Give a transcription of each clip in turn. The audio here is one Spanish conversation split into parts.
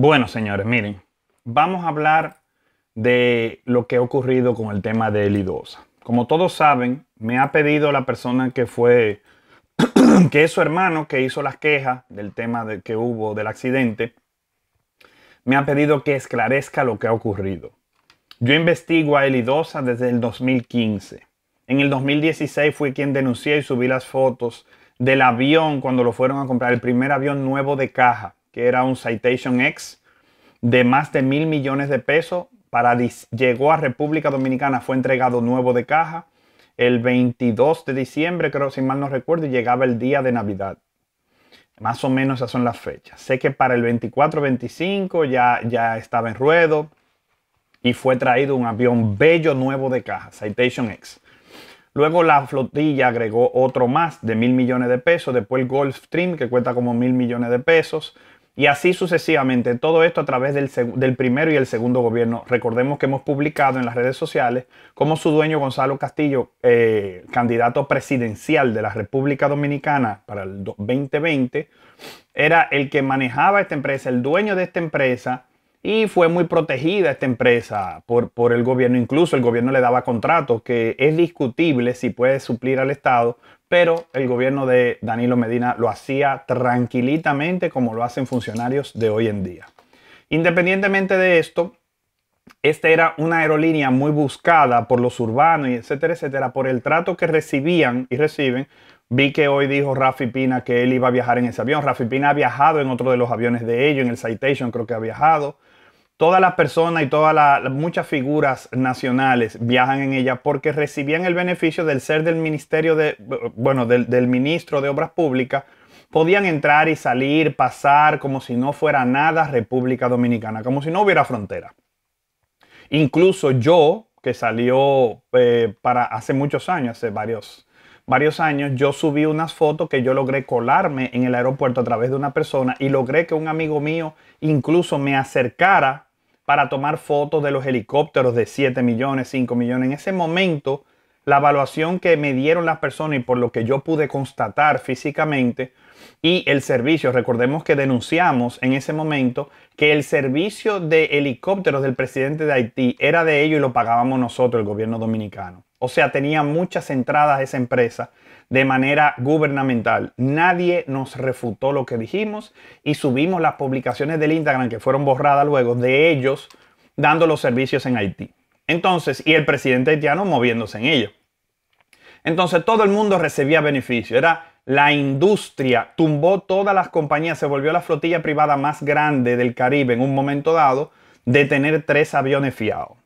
Bueno, señores, miren, vamos a hablar de lo que ha ocurrido con el tema de Elidosa. Como todos saben, me ha pedido la persona que fue, que es su hermano que hizo las quejas del tema que hubo del accidente, me ha pedido que esclarezca lo que ha ocurrido. Yo investigo a Elidosa desde el 2015. En el 2016 fui quien denuncié y subí las fotos del avión cuando lo fueron a comprar, el primer avión nuevo de caja que era un Citation X de más de mil millones de pesos. Para, llegó a República Dominicana, fue entregado nuevo de caja el 22 de diciembre, creo, si mal no recuerdo, y llegaba el día de Navidad. Más o menos esas son las fechas. Sé que para el 24-25 ya, ya estaba en ruedo y fue traído un avión bello nuevo de caja, Citation X. Luego la flotilla agregó otro más de mil millones de pesos, después el Gulfstream que cuenta como mil millones de pesos, y así sucesivamente, todo esto a través del, primero y el segundo gobierno. Recordemos que hemos publicado en las redes sociales cómo su dueño Gonzalo Castillo, eh, candidato presidencial de la República Dominicana para el 2020, era el que manejaba esta empresa, el dueño de esta empresa, y fue muy protegida esta empresa por, por el gobierno. Incluso el gobierno le daba contratos, que es discutible si puede suplir al Estado, pero el gobierno de Danilo Medina lo hacía tranquilitamente como lo hacen funcionarios de hoy en día. Independientemente de esto, esta era una aerolínea muy buscada por los urbanos y etcétera, etcétera, por el trato que recibían y reciben. Vi que hoy dijo Rafi Pina que él iba a viajar en ese avión. Rafi Pina ha viajado en otro de los aviones de ellos, en el Citation creo que ha viajado todas las personas y todas las muchas figuras nacionales viajan en ella porque recibían el beneficio del ser del ministerio de, bueno, del, ministro de Obras Públicas, podían entrar y salir, pasar como si no fuera nada República Dominicana, como si no hubiera frontera. Incluso yo, que salió eh, para hace muchos años, hace varios, varios años, yo subí unas fotos que yo logré colarme en el aeropuerto a través de una persona y logré que un amigo mío incluso me acercara para tomar fotos de los helicópteros de 7 millones, 5 millones. En ese momento, la evaluación que me dieron las personas y por lo que yo pude constatar físicamente y el servicio, recordemos que denunciamos en ese momento que el servicio de helicópteros del presidente de Haití era de ellos y lo pagábamos nosotros, el gobierno dominicano. O sea, tenía muchas entradas esa empresa de manera gubernamental. Nadie nos refutó lo que dijimos y subimos las publicaciones del Instagram que fueron borradas luego de ellos dando los servicios en Haití. Entonces, y el presidente haitiano moviéndose en ello. Entonces, todo el mundo recibía beneficio. Era la industria, tumbó todas las compañías, se volvió la flotilla privada más grande del Caribe en un momento dado de tener tres aviones fiados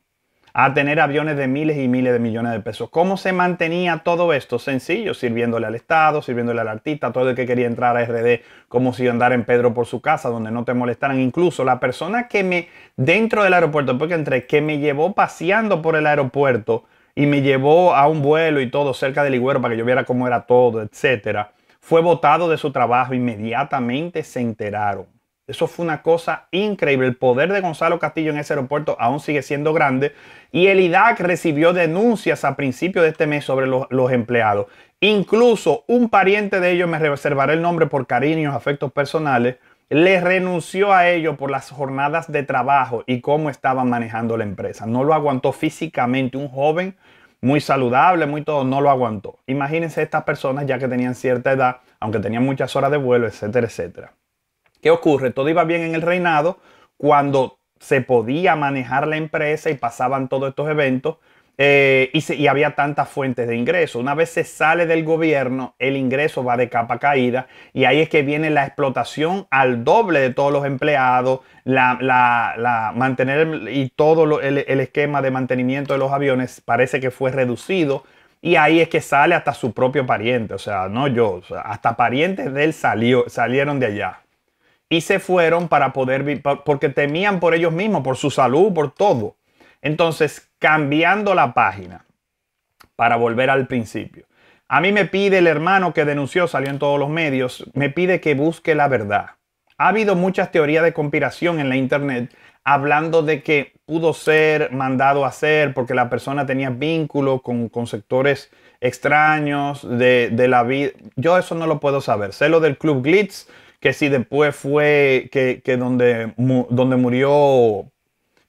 a tener aviones de miles y miles de millones de pesos. ¿Cómo se mantenía todo esto? Sencillo, sirviéndole al Estado, sirviéndole al artista, todo el que quería entrar a RD, como si yo andara en Pedro por su casa, donde no te molestaran. Incluso la persona que me, dentro del aeropuerto, porque entré, que me llevó paseando por el aeropuerto y me llevó a un vuelo y todo cerca del iguero para que yo viera cómo era todo, etcétera, fue votado de su trabajo. Inmediatamente se enteraron. Eso fue una cosa increíble. El poder de Gonzalo Castillo en ese aeropuerto aún sigue siendo grande. Y el IDAC recibió denuncias a principios de este mes sobre los, empleados. Incluso un pariente de ellos, me reservaré el nombre por cariños, afectos personales, le renunció a ellos por las jornadas de trabajo y cómo estaban manejando la empresa. No lo aguantó físicamente un joven muy saludable, muy todo, no lo aguantó. Imagínense estas personas ya que tenían cierta edad, aunque tenían muchas horas de vuelo, etcétera, etcétera. ¿Qué ocurre? Todo iba bien en el reinado cuando se podía manejar la empresa y pasaban todos estos eventos eh, y, había tantas fuentes de ingreso. Una vez se sale del gobierno, el ingreso va de capa caída y ahí es que viene la explotación al doble de todos los empleados, la, mantener y todo el, esquema de mantenimiento de los aviones parece que fue reducido. Y ahí es que sale hasta su propio pariente, o sea, no yo, hasta parientes de él salió, salieron de allá y se fueron para poder vivir, porque temían por ellos mismos, por su salud, por todo. Entonces, cambiando la página para volver al principio. A mí me pide el hermano que denunció, salió en todos los medios, me pide que busque la verdad. Ha habido muchas teorías de conspiración en la internet hablando de que pudo ser mandado a hacer porque la persona tenía vínculo con, sectores extraños de, de la vida. Yo eso no lo puedo saber. Sé lo del Club Glitz, que si después fue que, que donde, donde murió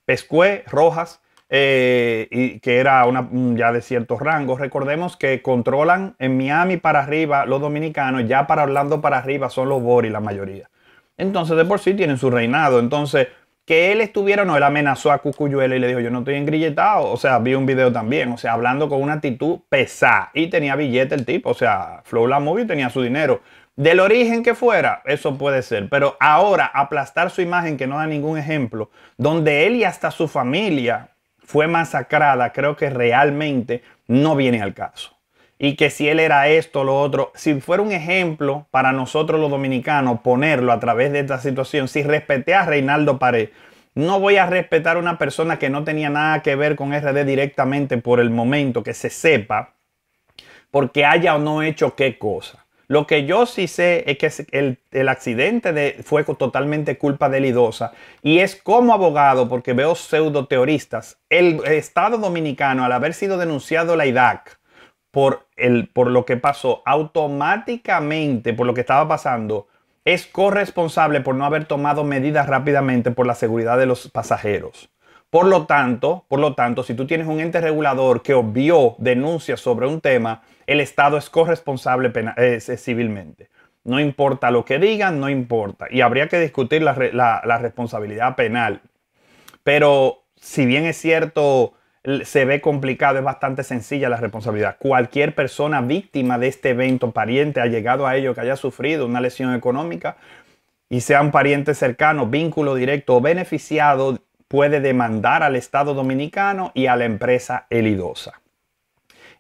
Pescue Rojas, eh, y que era una, mm, ya de ciertos rangos. Recordemos que controlan en Miami para arriba los dominicanos, ya para hablando para arriba son los Boris la mayoría. Entonces, de por sí tienen su reinado. Entonces, que él estuviera, no, él amenazó a Cucuyuela y le dijo, yo no estoy engrilletado. O sea, vi un video también, o sea, hablando con una actitud pesada. Y tenía billete el tipo, o sea, Flow La Movie tenía su dinero. Del origen que fuera, eso puede ser, pero ahora aplastar su imagen que no da ningún ejemplo, donde él y hasta su familia fue masacrada, creo que realmente no viene al caso. Y que si él era esto, o lo otro, si fuera un ejemplo para nosotros los dominicanos ponerlo a través de esta situación, si respeté a Reinaldo Pared, no voy a respetar a una persona que no tenía nada que ver con RD directamente por el momento, que se sepa, porque haya o no hecho qué cosa. Lo que yo sí sé es que el, accidente fue totalmente culpa de IDOSA y es como abogado, porque veo pseudo teoristas, el Estado dominicano al haber sido denunciado la IDAC por lo que pasó, automáticamente por lo que estaba pasando, es corresponsable por no haber tomado medidas rápidamente por la seguridad de los pasajeros. Por lo tanto, por lo tanto, si tú tienes un ente regulador que obvió denuncias sobre un tema, el Estado es corresponsable eh, civilmente. No importa lo que digan, no importa. Y habría que discutir la, la responsabilidad penal. Pero si bien es cierto, se ve complicado, es bastante sencilla la responsabilidad. Cualquier persona víctima de este evento, pariente, ha llegado a ello, que haya sufrido una lesión económica y sea un pariente cercano, vínculo directo o beneficiado puede demandar al Estado dominicano y a la empresa Elidosa.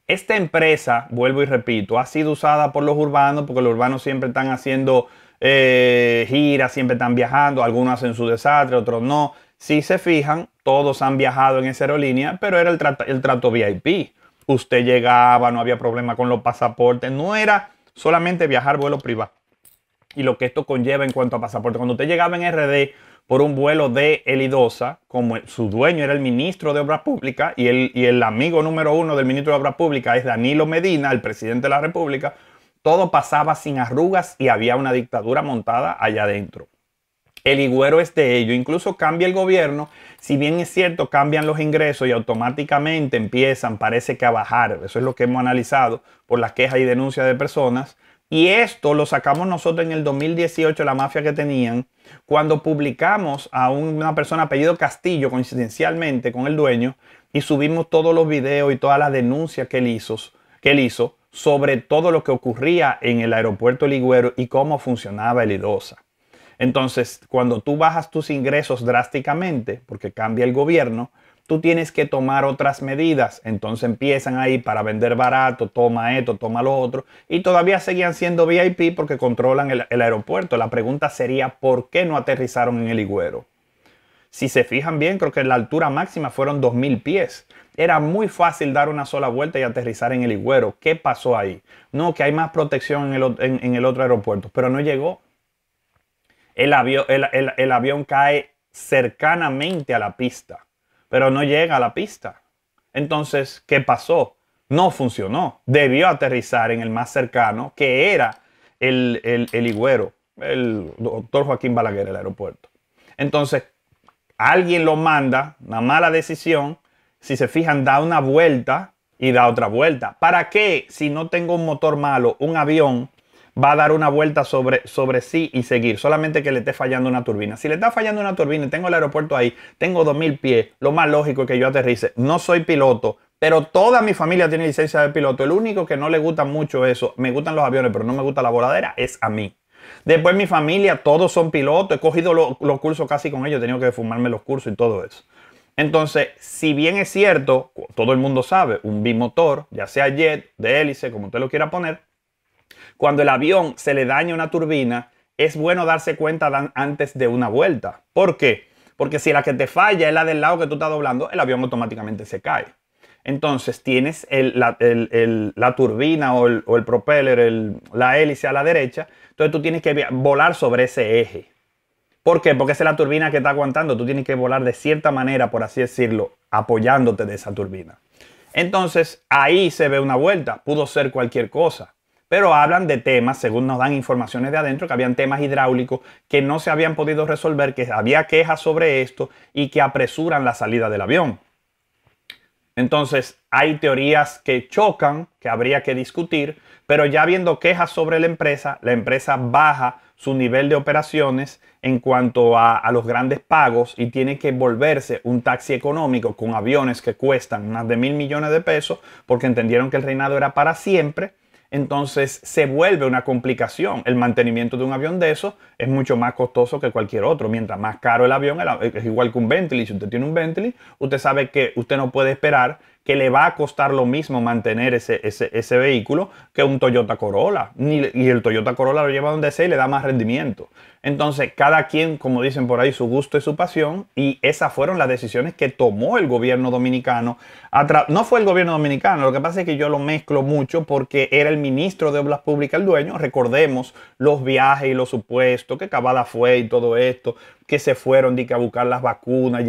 Esta empresa, vuelvo y repito, ha sido usada por los urbanos porque los urbanos siempre están haciendo eh, giras, siempre están viajando, algunos hacen su desastre, otros no. Si se fijan, todos han viajado en esa aerolínea, pero era el, trato, el trato VIP. Usted llegaba, no había problema con los pasaportes, no era solamente viajar vuelo privado. Y lo que esto conlleva en cuanto a pasaporte. Cuando usted llegaba en RD, por un vuelo de Elidosa, como su dueño era el ministro de Obras Públicas y el, amigo número uno del ministro de Obras Públicas es Danilo Medina, el presidente de la República, todo pasaba sin arrugas y había una dictadura montada allá adentro. El iguero es de ello, incluso cambia el gobierno, si bien es cierto, cambian los ingresos y automáticamente empiezan, parece que a bajar, eso es lo que hemos analizado por las quejas y denuncias de personas, y esto lo sacamos nosotros en el 2018, la mafia que tenían, cuando publicamos a una persona apellido Castillo, coincidencialmente, con el dueño, y subimos todos los videos y todas las denuncias que él hizo, que él hizo sobre todo lo que ocurría en el aeropuerto Ligüero y cómo funcionaba el IDOSA. Entonces, cuando tú bajas tus ingresos drásticamente, porque cambia el gobierno, tú tienes que tomar otras medidas. Entonces empiezan ahí para vender barato, toma esto, toma lo otro. Y todavía seguían siendo VIP porque controlan el, aeropuerto. La pregunta sería, ¿por qué no aterrizaron en el Higüero? Si se fijan bien, creo que la altura máxima fueron 2.000 pies. Era muy fácil dar una sola vuelta y aterrizar en el Higüero. ¿Qué pasó ahí? No, que hay más protección en el, otro aeropuerto, pero no llegó. el avión cae cercanamente a la pista pero no llega a la pista. Entonces, ¿qué pasó? No funcionó. Debió aterrizar en el más cercano, que era el, el, el Higüero, el doctor Joaquín Balaguer, el aeropuerto. Entonces, alguien lo manda, una mala decisión. Si se fijan, da una vuelta y da otra vuelta. ¿Para qué? Si no tengo un motor malo, un avión va a dar una vuelta sobre, sobre sí y seguir, solamente que le esté fallando una turbina. Si le está fallando una turbina y tengo el aeropuerto ahí, tengo 2.000 pies, lo más lógico es que yo aterrice. No soy piloto, pero toda mi familia tiene licencia de piloto. El único que no le gusta mucho eso, me gustan los aviones, pero no me gusta la voladera, es a mí. Después mi familia, todos son pilotos, he cogido los cursos casi con ellos, he tenido que fumarme los cursos y todo eso. Entonces, si bien es cierto, todo el mundo sabe, un bimotor, ya sea jet, de hélice, como usted lo quiera poner, cuando el avión se le daña una turbina, es bueno darse cuenta antes de una vuelta. ¿Por qué? Porque si la que te falla es la del lado que tú estás doblando, el avión automáticamente se cae. Entonces tienes la, turbina o el, o propeller, la hélice a la derecha, entonces tú tienes que volar sobre ese eje. ¿Por qué? Porque esa es la turbina que está aguantando. Tú tienes que volar de cierta manera, por así decirlo, apoyándote de esa turbina. Entonces ahí se ve una vuelta. Pudo ser cualquier cosa pero hablan de temas, según nos dan informaciones de adentro, que habían temas hidráulicos que no se habían podido resolver, que había quejas sobre esto y que apresuran la salida del avión. Entonces, hay teorías que chocan, que habría que discutir, pero ya viendo quejas sobre la empresa, la empresa baja su nivel de operaciones en cuanto a, a, los grandes pagos y tiene que volverse un taxi económico con aviones que cuestan más de mil millones de pesos porque entendieron que el reinado era para siempre entonces se vuelve una complicación. El mantenimiento de un avión de esos es mucho más costoso que cualquier otro. Mientras más caro el avión, es igual que un Bentley. Si usted tiene un Bentley, usted sabe que usted no puede esperar que le va a costar lo mismo mantener ese, ese vehículo que un Toyota Corolla. y el Toyota Corolla lo lleva donde sea y le da más rendimiento. Entonces, cada quien, como dicen por ahí, su gusto y su pasión, y esas fueron las decisiones que tomó el gobierno dominicano. No fue el gobierno dominicano, lo que pasa es que yo lo mezclo mucho porque era el ministro de Obras Públicas el dueño. Recordemos los viajes y los supuestos, que cabada fue y todo esto, que se fueron a buscar las vacunas,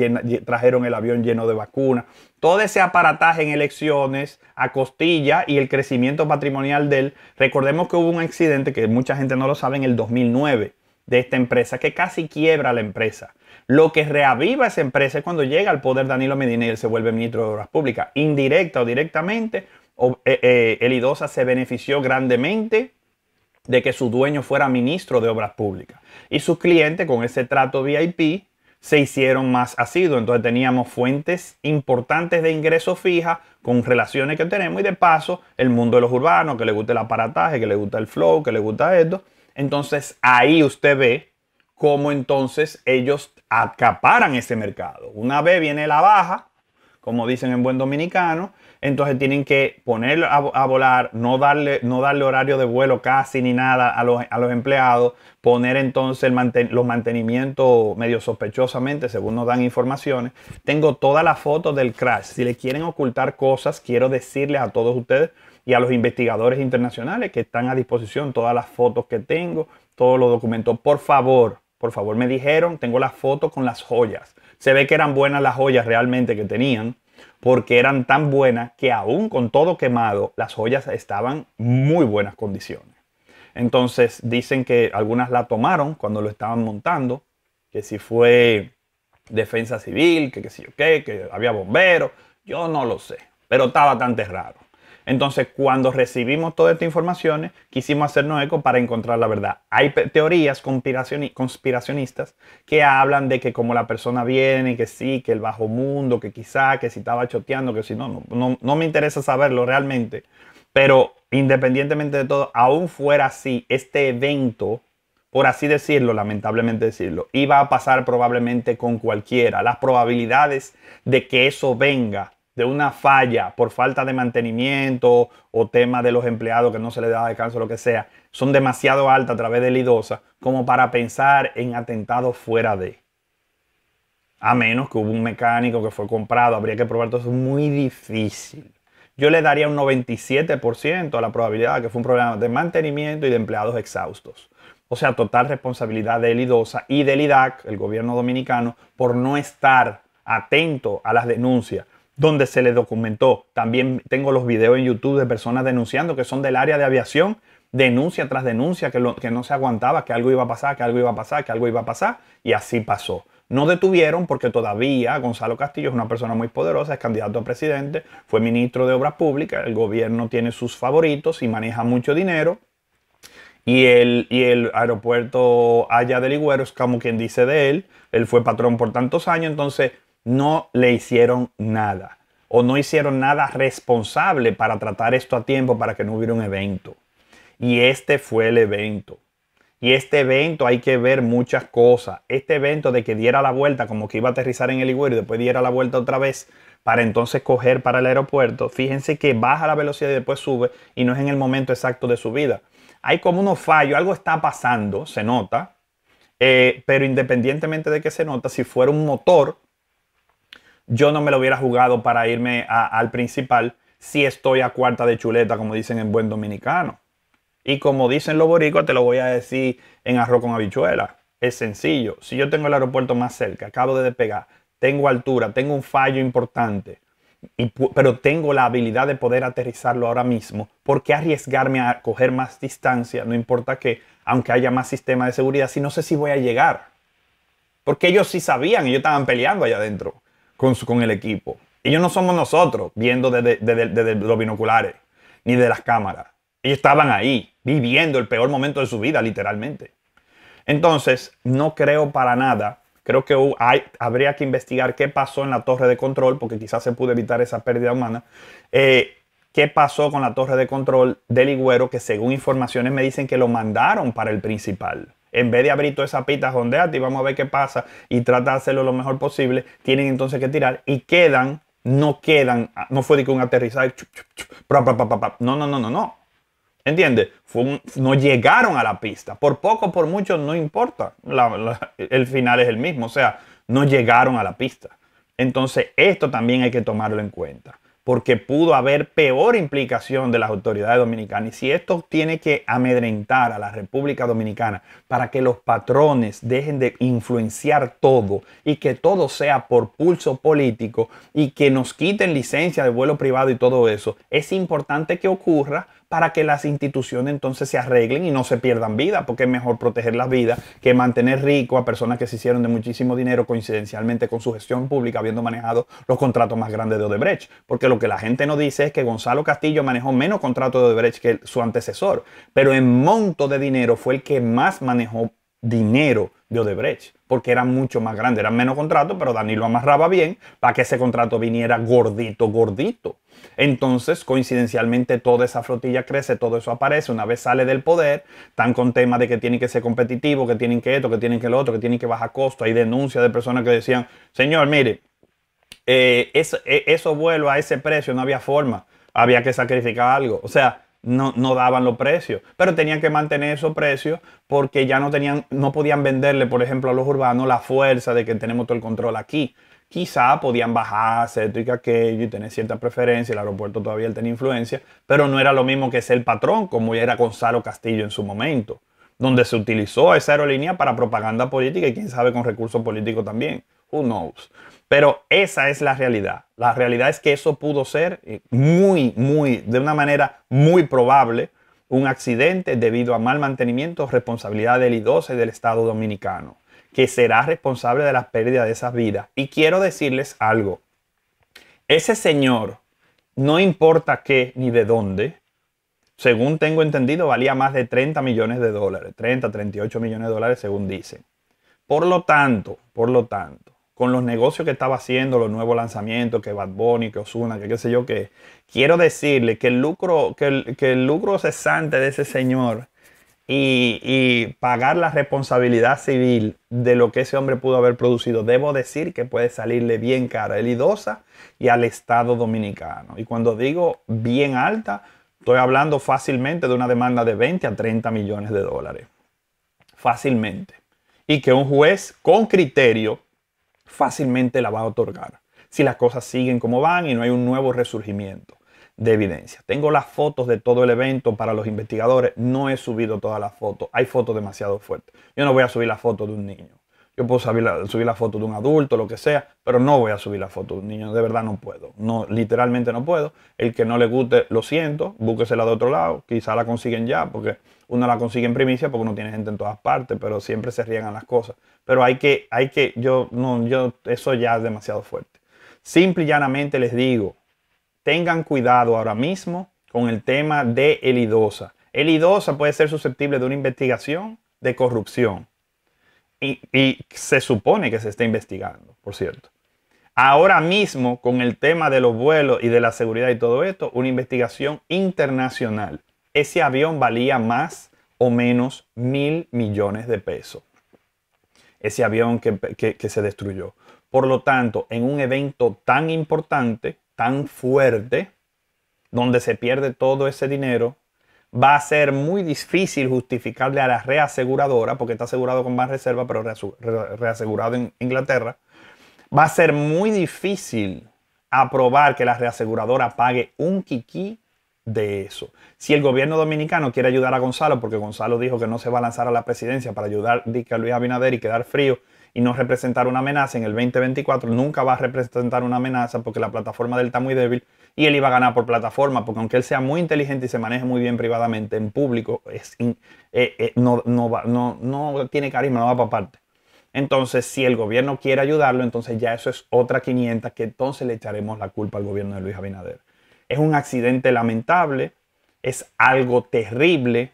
trajeron el avión lleno de vacunas. Todo ese aparataje en elecciones a costilla y el crecimiento patrimonial de él. Recordemos que hubo un accidente que mucha gente no lo sabe en el 2009 de esta empresa, que casi quiebra la empresa. Lo que reaviva esa empresa es cuando llega al poder Danilo Medina y él se vuelve ministro de Obras Públicas. Indirecta o directamente, eh, eh, el IDOSA se benefició grandemente de que su dueño fuera ministro de Obras Públicas. Y sus clientes con ese trato VIP se hicieron más asiduos. Entonces teníamos fuentes importantes de ingresos fijas con relaciones que tenemos y de paso el mundo de los urbanos, que le gusta el aparataje, que le gusta el flow, que le gusta esto, entonces ahí usted ve cómo entonces ellos acaparan ese mercado. Una vez viene la baja, como dicen en buen dominicano, entonces tienen que poner a, volar, no darle, no darle horario de vuelo casi ni nada a los, empleados, poner entonces el los mantenimientos medio sospechosamente, según nos dan informaciones. Tengo todas las fotos del crash. Si le quieren ocultar cosas, quiero decirles a todos ustedes y a los investigadores internacionales que están a disposición, todas las fotos que tengo, todos los documentos. Por favor, por favor, me dijeron, tengo las fotos con las joyas. Se ve que eran buenas las joyas realmente que tenían, porque eran tan buenas que aún con todo quemado, las joyas estaban muy buenas condiciones. Entonces dicen que algunas la tomaron cuando lo estaban montando, que si fue defensa civil, que qué sé yo qué, que había bomberos, yo no lo sé, pero está bastante raro. Entonces, cuando recibimos toda esta información, quisimos hacernos eco para encontrar la verdad. Hay teorías conspiracionistas que hablan de que como la persona viene, que sí, que el bajo mundo, que quizá, que si estaba choteando, que si no, no, no, me interesa saberlo realmente. Pero independientemente de todo, aún fuera así, este evento por así decirlo, lamentablemente decirlo, iba a pasar probablemente con cualquiera. Las probabilidades de que eso venga de una falla por falta de mantenimiento o tema de los empleados que no se les da descanso, lo que sea, son demasiado altas a través de Lidosa como para pensar en atentados fuera de. A menos que hubo un mecánico que fue comprado, habría que probar, todo. es muy difícil. Yo le daría un 97% a la probabilidad que fue un problema de mantenimiento y de empleados exhaustos. O sea, total responsabilidad de Lidosa y del IDAC, el gobierno dominicano, por no estar atento a las denuncias donde se le documentó. También tengo los videos en YouTube de personas denunciando que son del área de aviación, denuncia tras denuncia, que, lo, que no se aguantaba, que algo iba a pasar, que algo iba a pasar, que algo iba a pasar, y así pasó. No detuvieron porque todavía Gonzalo Castillo es una persona muy poderosa, es candidato a presidente, fue ministro de Obras Públicas, el gobierno tiene sus favoritos y maneja mucho dinero. Y el, y el aeropuerto allá del Ligüero es como quien dice de él, él fue patrón por tantos años, entonces no le hicieron nada o no hicieron nada responsable para tratar esto a tiempo para que no hubiera un evento. Y este fue el evento. Y este evento hay que ver muchas cosas. Este evento de que diera la vuelta, como que iba a aterrizar en el iguero y después diera la vuelta otra vez para entonces coger para el aeropuerto. Fíjense que baja la velocidad y después sube y no es en el momento exacto de su vida Hay como unos fallos, algo está pasando, se nota. Eh, pero independientemente de que se nota, si fuera un motor, yo no me lo hubiera jugado para irme al principal si estoy a cuarta de chuleta, como dicen en buen dominicano. Y como dicen los boricos, te lo voy a decir en arroz con habichuela. Es sencillo. Si yo tengo el aeropuerto más cerca, acabo de despegar, tengo altura, tengo un fallo importante, pero tengo la habilidad de poder aterrizarlo ahora mismo, ¿por qué arriesgarme a coger más distancia? No importa que, aunque haya más sistema de seguridad, si no sé si voy a llegar. Porque ellos sí sabían, ellos estaban peleando allá adentro con, con el equipo. Ellos no somos nosotros viendo desde, los binoculares ni de las cámaras. Ellos estaban ahí, viviendo el peor momento de su vida, literalmente. Entonces, no creo para nada. Creo que hay, habría que investigar qué pasó en la torre de control, porque quizás se pudo evitar esa pérdida humana. Eh, ¿Qué pasó con la torre de control del Iguero, Que según informaciones me dicen que lo mandaron para el principal. En vez de abrir toda esa pista, jondeate y vamos a ver qué pasa y trata de hacerlo lo mejor posible, tienen entonces que tirar y quedan, no quedan, ah, no fue de que un aterrizaje, no, no, no, no, no. ¿Entiendes? no llegaron a la pista. Por poco, por mucho, no importa. el final es el mismo. O sea, no llegaron a la pista. Entonces, esto también hay que tomarlo en cuenta porque pudo haber peor implicación de las autoridades dominicanas. Y si esto tiene que amedrentar a la República Dominicana para que los patrones dejen de influenciar todo y que todo sea por pulso político y que nos quiten licencia de vuelo privado y todo eso, es importante que ocurra para que las instituciones entonces se arreglen y no se pierdan vida, porque es mejor proteger las vidas que mantener rico a personas que se hicieron de muchísimo dinero coincidencialmente con su gestión pública, habiendo manejado los contratos más grandes de Odebrecht. Porque lo que la gente nos dice es que Gonzalo Castillo manejó menos contratos de Odebrecht que su antecesor, pero en monto de dinero fue el que más manejó dinero de Odebrecht, porque era mucho más grande, eran menos contratos, pero Danilo amarraba bien para que ese contrato viniera gordito, gordito. Entonces, coincidencialmente, toda esa flotilla crece, todo eso aparece, una vez sale del poder, están con temas de que tienen que ser competitivos, que tienen que esto, que tienen que lo otro, que tienen que bajar costo, hay denuncias de personas que decían, señor, mire, eh, eh, eso, eso vuelve a ese precio, no había forma, había que sacrificar algo. O sea, no, daban los precios, pero tenían que mantener esos precios porque ya no, tenían, no podían venderle, por ejemplo, a los urbanos la fuerza de que tenemos todo el control aquí. Quizá podían bajar esto y aquello, y tener cierta preferencia, el aeropuerto todavía tiene influencia, pero no era lo mismo que ser el patrón, como era Gonzalo Castillo en su momento, donde se utilizó esa aerolínea para propaganda política y quién sabe con recursos políticos también. Who knows? Pero esa es la realidad. La realidad es que eso pudo ser eh, muy, muy, de una manera muy probable, un accidente debido a mal mantenimiento, responsabilidad del I-12 del Estado Dominicano, que será responsable de la pérdida de esas vidas. Y quiero decirles algo. Ese señor, no importa qué ni de dónde, según tengo entendido, valía más de 30 millones de dólares, 30, 38 millones de dólares, según dicen. Por lo tanto, por lo tanto, con los negocios que estaba haciendo, los nuevos lanzamientos, que Bad Bunny, que Osuna, que qué sé yo, que quiero decirle que el lucro, que el, lucro cesante de ese señor y, y, pagar la responsabilidad civil de lo que ese hombre pudo haber producido, debo decir que puede salirle bien cara a Elidosa y al Estado Dominicano. Y cuando digo bien alta, estoy hablando fácilmente de una demanda de 20 a 30 millones de dólares. Fácilmente. Y que un juez con criterio fácilmente la va a otorgar si las cosas siguen como van y no hay un nuevo resurgimiento de evidencia. Tengo las fotos de todo el evento para los investigadores. No he subido todas las fotos. Hay fotos demasiado fuertes. Yo no voy a subir la foto de un niño. Yo puedo subir la, la, foto de un adulto, lo que sea, pero no voy a subir la foto de un niño. De verdad no puedo. No, literalmente no puedo. El que no le guste, lo siento, búsquesela de otro lado. Quizá la consiguen ya, porque uno la consigue en primicia porque uno tiene gente en todas partes, pero siempre se riegan las cosas. Pero hay que, hay que, yo, no, yo, eso ya es demasiado fuerte. Simple y llanamente les digo, tengan cuidado ahora mismo con el tema de Elidosa. Elidosa puede ser susceptible de una investigación de corrupción y, se supone que se está investigando, por cierto. Ahora mismo, con el tema de los vuelos y de la seguridad y todo esto, una investigación internacional. Ese avión valía más o menos mil millones de pesos. Ese avión que, se destruyó. Por lo tanto, en un evento tan importante, tan fuerte, donde se pierde todo ese dinero, va a ser muy difícil justificarle a la reaseguradora, porque está asegurado con más reserva, pero reasegurado en Inglaterra, va a ser muy difícil aprobar que la reaseguradora pague un kiki de eso. Si el gobierno dominicano quiere ayudar a Gonzalo, porque Gonzalo dijo que no se va a lanzar a la presidencia para ayudar a Luis Abinader y quedar frío y no representar una amenaza en el 2024, nunca va a representar una amenaza porque la plataforma delta está muy débil y él iba a ganar por plataforma, porque aunque él sea muy inteligente y se maneje muy bien privadamente, en público es eh, eh, no, no, no, no tiene carisma, no va para parte. Entonces, si el gobierno quiere ayudarlo, entonces ya eso es otra 500 que entonces le echaremos la culpa al gobierno de Luis Abinader. Es un accidente lamentable, es algo terrible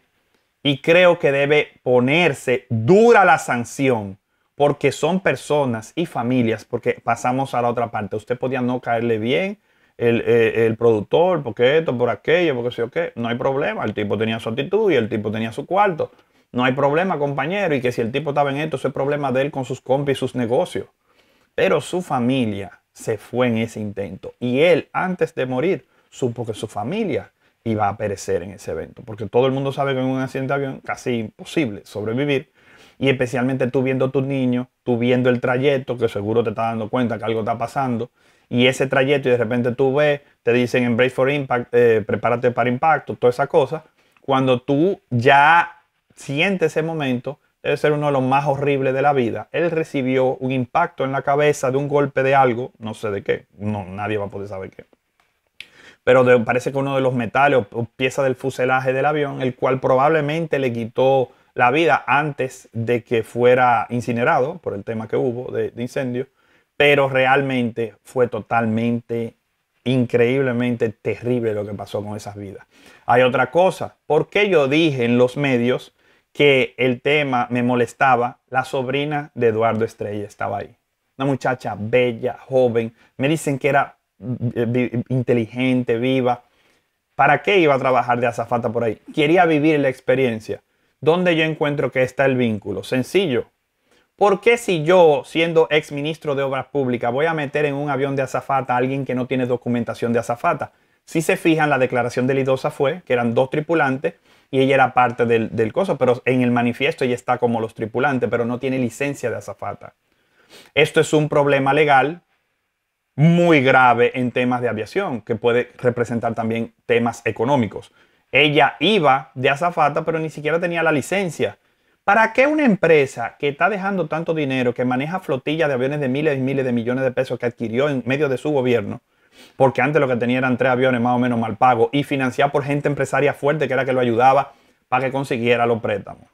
y creo que debe ponerse dura la sanción porque son personas y familias, porque pasamos a la otra parte. Usted podía no caerle bien, eh, el, productor, porque esto, por aquello, porque sí o qué. No hay problema. El tipo tenía su actitud y el tipo tenía su cuarto. No hay problema, compañero. Y que si el tipo estaba en esto, ese es problema de él con sus compis y sus negocios. Pero su familia se fue en ese intento. Y él, antes de morir, supo que su familia iba a perecer en ese evento. Porque todo el mundo sabe que en un accidente de avión casi imposible sobrevivir. Y especialmente tú viendo tus niños, tú viendo el trayecto, que seguro te estás dando cuenta que algo está pasando y ese trayecto y de repente tú ves, te dicen en Embrace for Impact, eh, prepárate para impacto, toda esa cosa, cuando tú ya sientes ese momento, debe ser uno de los más horribles de la vida. Él recibió un impacto en la cabeza de un golpe de algo, no sé de qué, no, nadie va a poder saber qué. Pero parece que uno de los metales o, piezas del fuselaje del avión, el cual probablemente le quitó la vida antes de que fuera incinerado por el tema que hubo de incendio pero realmente fue totalmente, increíblemente terrible lo que pasó con esas vidas. Hay otra cosa, ¿por qué yo dije en los medios que el tema me molestaba? La sobrina de Eduardo Estrella estaba ahí. Una muchacha bella, joven, me dicen que era eh, inteligente, viva. ¿Para qué iba a trabajar de azafata por ahí? Quería vivir la experiencia. ¿Dónde yo encuentro que está el vínculo? Sencillo, ¿Por qué si yo, siendo ex ministro de Obras Públicas, voy a meter en un avión de azafata a alguien que no tiene documentación de azafata? Si se fijan, la declaración de Lidosa fue que eran dos tripulantes y ella era parte del, del coso, pero en el manifiesto ella está como los tripulantes, pero no tiene licencia de azafata. Esto es un problema legal muy grave en temas de aviación, que puede representar también temas económicos. Ella iba de azafata, pero ni siquiera tenía la licencia. ¿Para qué una empresa que está dejando tanto dinero, que maneja flotillas de aviones de miles y miles de millones de pesos que adquirió en medio de su gobierno, porque antes lo que tenía eran tres aviones más o menos mal pagos y financiado por gente empresaria fuerte que era que lo ayudaba para que consiguiera los préstamos?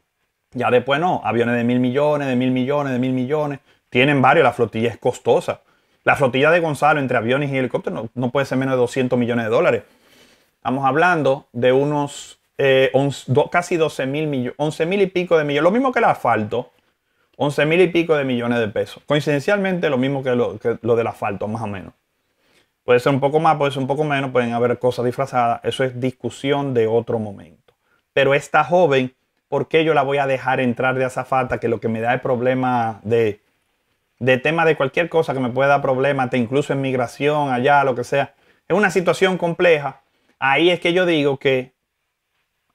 Ya después no, aviones de mil millones, de mil millones, de mil millones, tienen varios, la flotilla es costosa. La flotilla de Gonzalo entre aviones y helicópteros no puede ser menos de 200 millones de dólares. Estamos hablando de unos eh, casi 12 mil millones, 11 mil y pico de millones, lo mismo que el asfalto, 11 mil y pico de millones de pesos. Coincidencialmente lo mismo que lo, del asfalto, más o menos. Puede ser un poco más, puede ser un poco menos, pueden haber cosas disfrazadas, eso es discusión de otro momento. Pero esta joven, ¿por qué yo la voy a dejar entrar de azafata? Que lo que me da es problema de, tema de cualquier cosa que me pueda dar problema, incluso en migración, allá, lo que sea. Es una situación compleja. Ahí es que yo digo que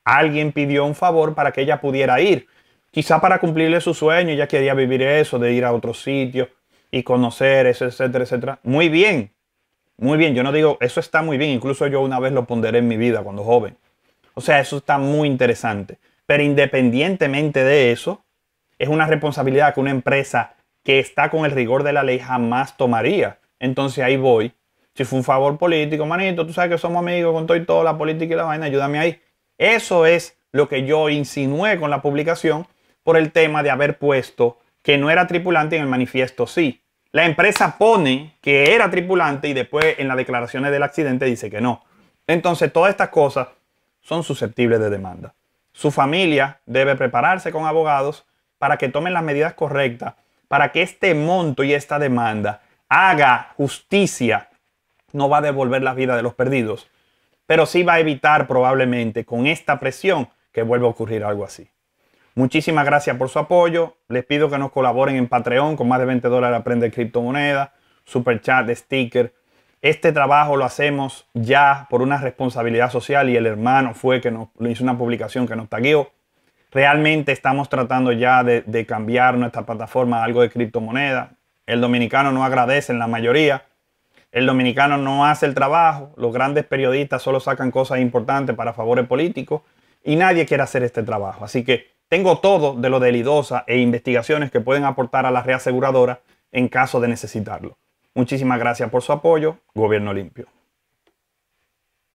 alguien pidió un favor para que ella pudiera ir. Quizá para cumplirle su sueño, ella quería vivir eso, de ir a otro sitio y conocer eso, etcétera, etcétera. Muy bien, muy bien. Yo no digo, eso está muy bien. Incluso yo una vez lo ponderé en mi vida cuando joven. O sea, eso está muy interesante. Pero independientemente de eso, es una responsabilidad que una empresa que está con el rigor de la ley jamás tomaría. Entonces ahí voy. Si fue un favor político, manito, tú sabes que somos amigos con todo y toda la política y la vaina, ayúdame ahí. Eso es lo que yo insinué con la publicación por el tema de haber puesto que no era tripulante en el manifiesto sí. La empresa pone que era tripulante y después en las declaraciones del accidente dice que no. Entonces todas estas cosas son susceptibles de demanda. Su familia debe prepararse con abogados para que tomen las medidas correctas, para que este monto y esta demanda haga justicia, no va a devolver la vida de los perdidos, pero sí va a evitar probablemente con esta presión que vuelva a ocurrir algo así. Muchísimas gracias por su apoyo. Les pido que nos colaboren en Patreon con más de 20 dólares aprende criptomonedas, super chat, sticker. Este trabajo lo hacemos ya por una responsabilidad social y el hermano fue que nos hizo una publicación que nos taguió. Realmente estamos tratando ya de, cambiar nuestra plataforma a algo de criptomonedas. El dominicano no agradece en la mayoría el dominicano no hace el trabajo, los grandes periodistas solo sacan cosas importantes para favores políticos y nadie quiere hacer este trabajo. Así que tengo todo de lo de Lidosa e investigaciones que pueden aportar a la reaseguradora en caso de necesitarlo. Muchísimas gracias por su apoyo, Gobierno Limpio.